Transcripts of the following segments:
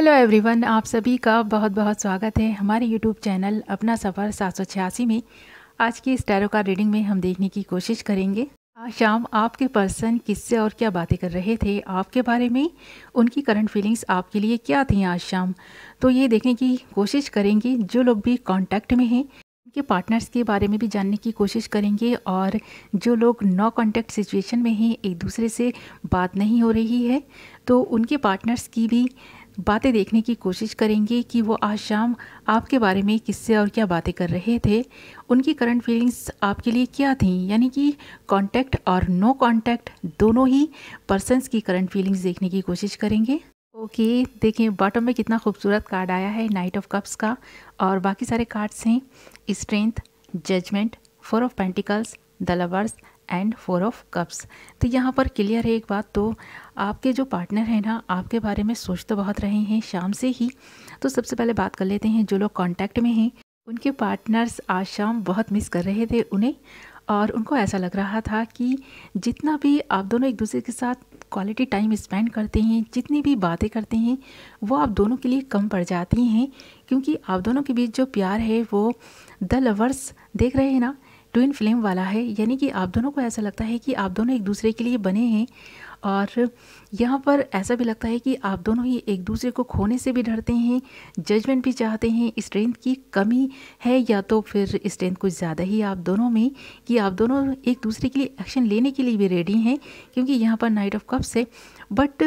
hello everyone आप सभी का बहुत बहुत स्वागत है हमारे यूट्यूब चैनल अपना सफ़र सात में आज की इस टैरो कार्ड रीडिंग में हम देखने की कोशिश करेंगे आज शाम आपके पर्सन किससे और क्या बातें कर रहे थे आपके बारे में उनकी करंट फीलिंग्स आपके लिए क्या थी आज शाम तो ये देखने की कोशिश करेंगे जो लोग भी कॉन्टैक्ट में हैं उनके पार्टनर्स के बारे में भी जानने की कोशिश करेंगे और जो लोग नो कॉन्टैक्ट सिचुएशन में हैं एक दूसरे से बात नहीं हो रही है तो उनके पार्टनर्स की भी बातें देखने की कोशिश करेंगे कि वो आज शाम आपके बारे में किससे और क्या बातें कर रहे थे उनकी करंट फीलिंग्स आपके लिए क्या थी यानी कि कांटेक्ट और नो कांटेक्ट दोनों ही पर्सनस की करंट फीलिंग्स देखने की कोशिश करेंगे ओके okay, देखें बॉटम में कितना खूबसूरत कार्ड आया है नाइट ऑफ कप्स का और बाकी सारे कार्ड्स हैं strength judgement four of pentacles the lovers and four of cups तो यहाँ पर क्लियर है एक बात तो आपके जो पार्टनर हैं ना आपके बारे में सोच तो बहुत रहे हैं शाम से ही तो सबसे पहले बात कर लेते हैं जो लोग कॉन्टैक्ट में हैं उनके पार्टनर्स आज शाम बहुत मिस कर रहे थे उन्हें और उनको ऐसा लग रहा था कि जितना भी आप दोनों एक दूसरे के साथ क्वालिटी टाइम स्पेंड करते हैं जितनी भी बातें करते हैं वो आप दोनों के लिए कम पड़ जाती हैं क्योंकि आप दोनों के बीच जो प्यार है वो द लवर्स देख रहे हैं ना ट्विन फ्लेम वाला है यानी कि आप दोनों को ऐसा लगता है कि आप दोनों एक दूसरे के लिए बने हैं और यहाँ पर ऐसा भी लगता है कि आप दोनों ही एक दूसरे को खोने से भी डरते हैं जजमेंट भी चाहते हैं स्ट्रेंथ की कमी है या तो फिर स्ट्रेंथ कुछ ज़्यादा ही आप दोनों में कि आप दोनों एक दूसरे के लिए एक्शन लेने के लिए भी रेडी हैं क्योंकि यहाँ पर नाइट ऑफ कप्स है बट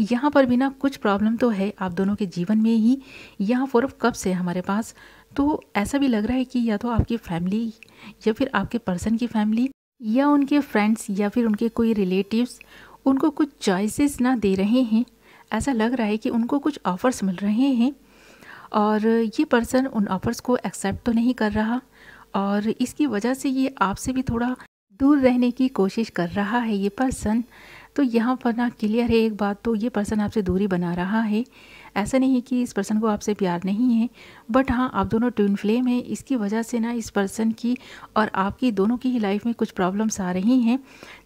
यहाँ पर भी ना कुछ प्रॉब्लम तो है आप दोनों के जीवन में ही यहाँ फोर ऑफ कप्स है हमारे पास तो ऐसा भी लग रहा है कि या तो आपकी फैमिली या फिर आपके पर्सन की फैमिली या उनके फ्रेंड्स या फिर उनके कोई रिलेटिव्स उनको कुछ चॉइसेस ना दे रहे हैं ऐसा लग रहा है कि उनको कुछ ऑफ़र्स मिल रहे हैं और ये पर्सन उन ऑफ़र्स को एक्सेप्ट तो नहीं कर रहा और इसकी वजह से ये आपसे भी थोड़ा दूर रहने की कोशिश कर रहा है ये पर्सन तो यहाँ पर ना क्लियर है एक बात तो ये पर्सन आपसे दूरी बना रहा है ऐसा नहीं है कि इस पर्सन को आपसे प्यार नहीं है बट हाँ आप दोनों ट्विन फ्लेम हैं इसकी वजह से ना इस पर्सन की और आपकी दोनों की ही लाइफ में कुछ प्रॉब्लम्स आ रही हैं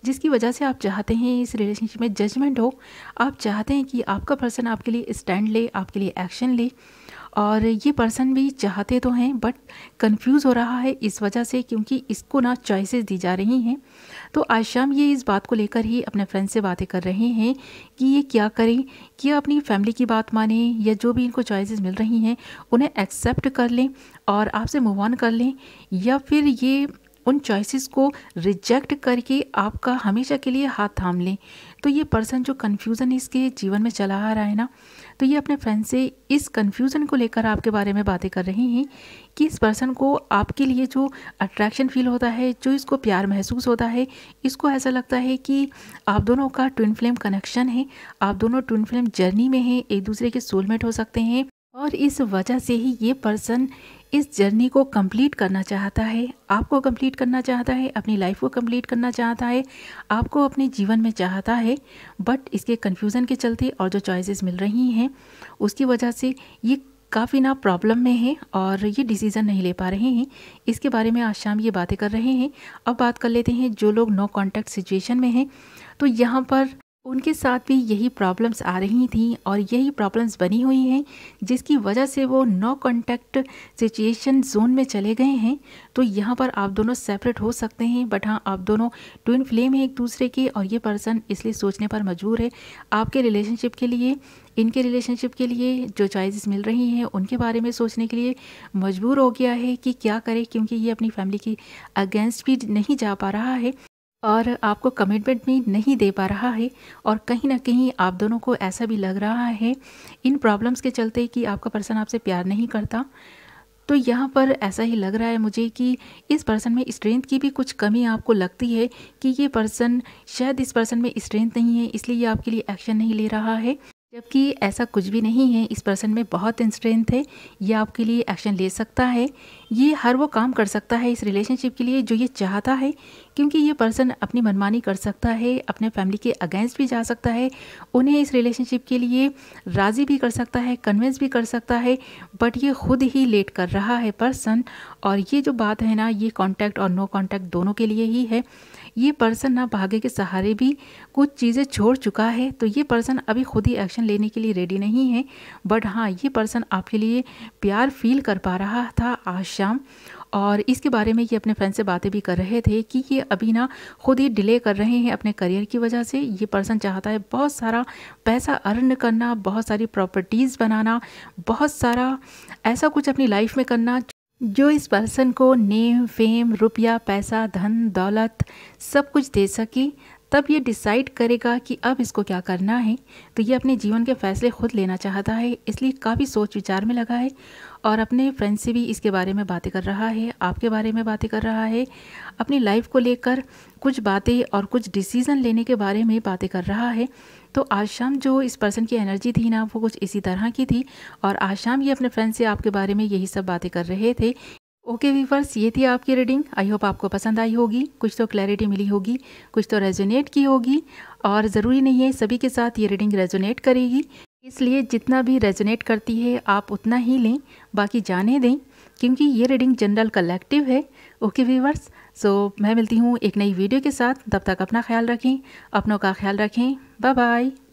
जिसकी वजह से आप चाहते हैं इस रिलेशनशिप में जजमेंट हो आप चाहते हैं कि आपका पर्सन आपके लिए स्टैंड ले आपके लिए एक्शन ले और ये पर्सन भी चाहते तो हैं बट कंफ्यूज हो रहा है इस वजह से क्योंकि इसको ना चॉइसेस दी जा रही हैं तो आज शाम ये इस बात को लेकर ही अपने फ्रेंड से बातें कर रहे हैं कि ये क्या करें क्या अपनी फैमिली की बात माने या जो भी इनको चॉइसेस मिल रही हैं उन्हें एक्सेप्ट कर लें और आपसे मूव ऑन कर लें या फिर ये उन चॉइसेस को रिजेक्ट करके आपका हमेशा के लिए हाथ थाम लें तो ये पर्सन जो कन्फ्यूज़न इसके जीवन में चला आ रहा है ना तो ये अपने फ्रेंड से इस कन्फ्यूज़न को लेकर आपके बारे में बातें कर रहे हैं कि इस पर्सन को आपके लिए जो अट्रैक्शन फील होता है जो इसको प्यार महसूस होता है इसको ऐसा लगता है कि आप दोनों का ट्विन फ्लेम कनेक्शन है आप दोनों ट्विन फ्लेम जर्नी में हैं एक दूसरे के सोलमेट हो सकते हैं और इस वजह से ही ये पर्सन इस जर्नी को कंप्लीट करना चाहता है आपको कंप्लीट करना चाहता है अपनी लाइफ को कंप्लीट करना चाहता है आपको अपने जीवन में चाहता है बट इसके कन्फ्यूज़न के चलते और जो चॉइसेस मिल रही हैं उसकी वजह से ये काफ़ी ना प्रॉब्लम में है और ये डिसीज़न नहीं ले पा रहे हैं इसके बारे में आज शाम ये बातें कर रहे हैं अब बात कर लेते हैं जो लोग नो कॉन्टैक्ट सिचुएशन में हैं तो यहाँ पर उनके साथ भी यही प्रॉब्लम्स आ रही थी और यही प्रॉब्लम्स बनी हुई हैं जिसकी वजह से वो नो कॉन्टैक्ट सिचुएशन जोन में चले गए हैं तो यहाँ पर आप दोनों सेपरेट हो सकते हैं बट हाँ आप दोनों ट्विन फ्लेम हैं एक दूसरे के और ये पर्सन इसलिए सोचने पर मजबूर है आपके रिलेशनशिप के लिए इनके रिलेशनशिप के लिए जो चॉइसेस मिल रही हैं उनके बारे में सोचने के लिए मजबूर हो गया है कि क्या करें क्योंकि ये अपनी फैमिली के अगेंस्ट भी नहीं जा पा रहा है और आपको कमिटमेंट भी नहीं दे पा रहा है और कहीं ना कहीं आप दोनों को ऐसा भी लग रहा है इन प्रॉब्लम्स के चलते कि आपका पर्सन आपसे प्यार नहीं करता तो यहाँ पर ऐसा ही लग रहा है मुझे कि इस पर्सन में स्ट्रेंथ की भी कुछ कमी आपको लगती है कि ये पर्सन शायद इस पर्सन में स्ट्रेंथ नहीं है इसलिए ये आपके लिए एक्शन नहीं ले रहा है जबकि ऐसा कुछ भी नहीं है इस पर्सन में बहुत स्ट्रेंथ है ये आपके लिए एक्शन ले सकता है ये हर वो काम कर सकता है इस रिलेशनशिप के लिए जो ये चाहता है क्योंकि ये पर्सन अपनी मनमानी कर सकता है अपने फैमिली के अगेंस्ट भी जा सकता है उन्हें इस रिलेशनशिप के लिए राज़ी भी कर सकता है कन्विंस भी कर सकता है बट ये खुद ही लेट कर रहा है पर्सन और ये जो बात है ना ये कॉन्टैक्ट और नो कॉन्टैक्ट दोनों के लिए ही है ये पर्सन ना भाग्य के सहारे भी कुछ चीज़ें छोड़ चुका है तो ये पर्सन अभी खुद ही एक्शन लेने के लिए रेडी नहीं है बट हाँ ये पर्सन आपके लिए प्यार फील कर पा रहा था आश शाम और इसके बारे में ये अपने फ्रेंड से बातें भी कर रहे थे कि ये अभी ना खुद ही डिले कर रहे हैं अपने करियर की वजह से ये पर्सन चाहता है बहुत सारा पैसा अर्न करना बहुत सारी प्रॉपर्टीज़ बनाना बहुत सारा ऐसा कुछ अपनी लाइफ में करना जो इस पर्सन को नेम फेम रुपया पैसा धन दौलत सब कुछ दे सके तब ये डिसाइड करेगा कि अब इसको क्या करना है तो ये अपने जीवन के फैसले खुद लेना चाहता है इसलिए काफ़ी सोच विचार में लगा है और अपने फ्रेंड से भी इसके बारे में बातें कर रहा है आपके बारे में बातें कर रहा है अपनी लाइफ को लेकर कुछ बातें और कुछ डिसीज़न लेने के बारे में बातें कर रहा है तो आज शाम जो इस पर्सन की एनर्जी थी ना वो कुछ इसी तरह की थी और आज शाम ये अपने फ्रेंड से आपके बारे में यही सब बातें कर रहे थे ओके वीवर्स ये थी आपकी रीडिंग आई होप आपको पसंद आई होगी कुछ तो क्लैरिटी मिली होगी कुछ तो रेजोनेट की होगी और ज़रूरी नहीं है सभी के साथ ये रीडिंग रेजोनेट करेगी इसलिए जितना भी रेजोनेट करती है आप उतना ही लें बाकी जाने दें क्योंकि ये रीडिंग जनरल कलेक्टिव है ओके वीवर्स सो मैं मिलती हूँ एक नई वीडियो के साथ तब तक अपना ख्याल रखें अपनों का ख्याल रखें बाय बाय